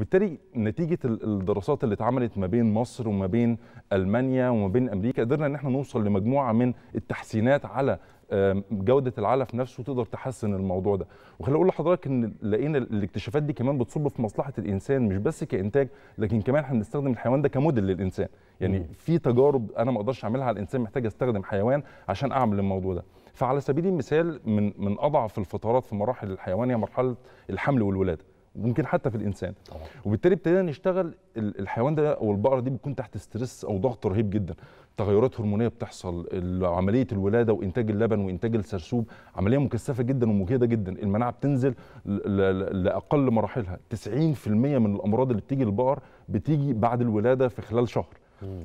وبالتالي نتيجه الدراسات اللي اتعملت ما بين مصر وما بين المانيا وما بين امريكا قدرنا ان احنا نوصل لمجموعه من التحسينات على جوده العلف نفسه تقدر تحسن الموضوع ده وخلي اقول لحضرتك ان لقينا الاكتشافات دي كمان بتصب في مصلحه الانسان مش بس كانتاج لكن كمان احنا بنستخدم الحيوان ده كموديل للانسان يعني في تجارب انا ما اقدرش اعملها على الانسان محتاج استخدم حيوان عشان اعمل الموضوع ده فعلى سبيل المثال من من اضعف الفترات في مراحل الحيوان هي مرحله الحمل والولاده ممكن حتى في الانسان طبعا. وبالتالي ابتدينا نشتغل الحيوان ده او البقره دي بتكون تحت ستريس او ضغط رهيب جدا تغيرات هرمونيه بتحصل عمليه الولاده وانتاج اللبن وانتاج السرسوب عمليه مكثفه جدا ومجهده جدا المناعه بتنزل لاقل مراحلها 90% من الامراض اللي بتيجي للبقر بتيجي بعد الولاده في خلال شهر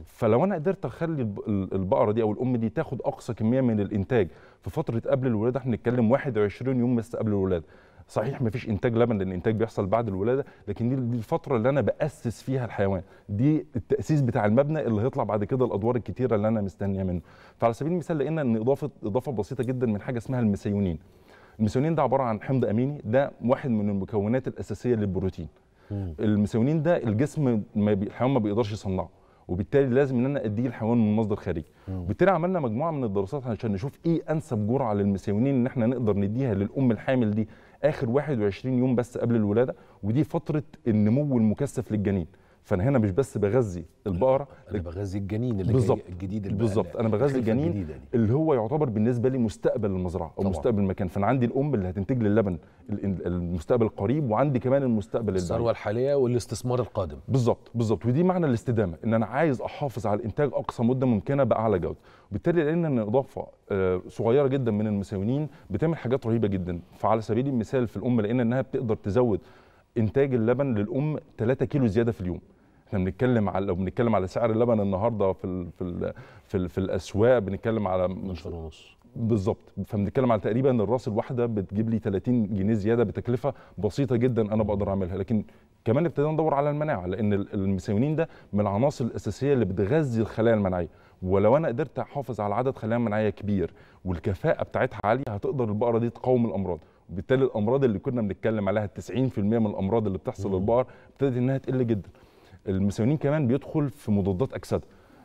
فلو انا قدرت اخلي البقره دي او الام دي تاخد اقصى كميه من الانتاج في فتره قبل الولاده احنا بنتكلم 21 يوم بس قبل الولاده صحيح ما فيش انتاج لبن لان الانتاج بيحصل بعد الولاده لكن دي الفتره اللي انا باسس فيها الحيوان دي التاسيس بتاع المبنى اللي هيطلع بعد كده الادوار الكتيره اللي انا مستنيه منه فعلى سبيل المثال لقينا ان اضافه اضافه بسيطه جدا من حاجه اسمها المسيونين المسيونين ده عباره عن حمض اميني ده واحد من المكونات الاساسيه للبروتين المسيونين ده الجسم ما بي... الحيوان ما بيقدرش يصنعه وبالتالي لازم ان انا اديه الحيوان من مصدر خارجي وبالتالي عملنا مجموعه من الدراسات عشان نشوف ايه انسب جرعه للمسيونين ان احنا نقدر نديها للام الحامل دي اخر 21 يوم بس قبل الولاده ودي فتره النمو المكثف للجنين فانا هنا مش بس بغذي البقره انا بغذي الجنين اللي بالزبط. الجديد اللي بالظبط انا بغذي الجنين اللي هو يعتبر بالنسبه لي مستقبل المزرعه او طبعا. مستقبل المكان فانا عندي الام اللي هتنتج لي اللبن المستقبل القريب وعندي كمان المستقبل الثروه الحاليه والاستثمار القادم بالظبط بالظبط ودي معنى الاستدامه ان انا عايز احافظ على الانتاج اقصى مده ممكنه باعلى جوده وبالتالي لقينا ان اضافه آه، صغيره جدا من المساونين بتعمل حاجات رهيبه جدا فعلى سبيل المثال في الام لقينا انها بتقدر تزود انتاج اللبن للام 3 كيلو زياده في اليوم احنا بنتكلم على لو بنتكلم على سعر اللبن النهارده في ال في ال في, ال في الاسواق بنتكلم على 12 ونص بالظبط فبنتكلم على تقريبا الراس الواحده بتجيب لي 30 جنيه زياده بتكلفه بسيطه جدا انا بقدر اعملها لكن كمان ابتدينا ندور على المناعه لان المسيونين ده من العناصر الاساسيه اللي بتغذي الخلايا المناعيه ولو انا قدرت احافظ على عدد خلايا مناعيه كبير والكفاءه بتاعتها عاليه هتقدر البقره دي تقاوم الامراض وبالتالي الامراض اللي كنا بنتكلم عليها 90% من الامراض اللي بتحصل للبقر ابتدت انها تقل جدا الميثيونين كمان بيدخل في مضادات اكسده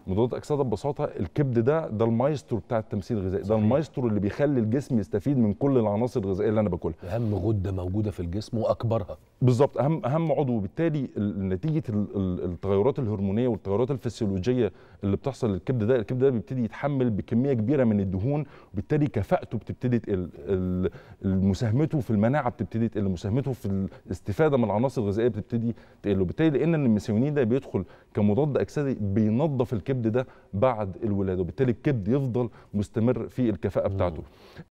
مضادات اكسده ببساطه الكبد ده ده المايسترو بتاع التمثيل الغذائي ده المايسترو اللي بيخلي الجسم يستفيد من كل العناصر الغذائيه اللي انا باكلها اهم غده موجوده في الجسم واكبرها بالظبط اهم اهم عضو وبالتالي نتيجه التغيرات الهرمونيه والتغيرات الفسيولوجيه اللي بتحصل للكبد ده الكبد ده بيبتدي يتحمل بكميه كبيره من الدهون وبالتالي كفاءته بتبتدي تقل مساهمته في المناعه بتبتدي تقل مساهمته في الاستفاده من العناصر الغذائيه بتبتدي تقل وبالتالي لان الميثيونين ده بيدخل كمضاد اكسدي بينظف الكبد ده بعد الولاده وبالتالي الكبد يفضل مستمر في الكفاءه بتاعته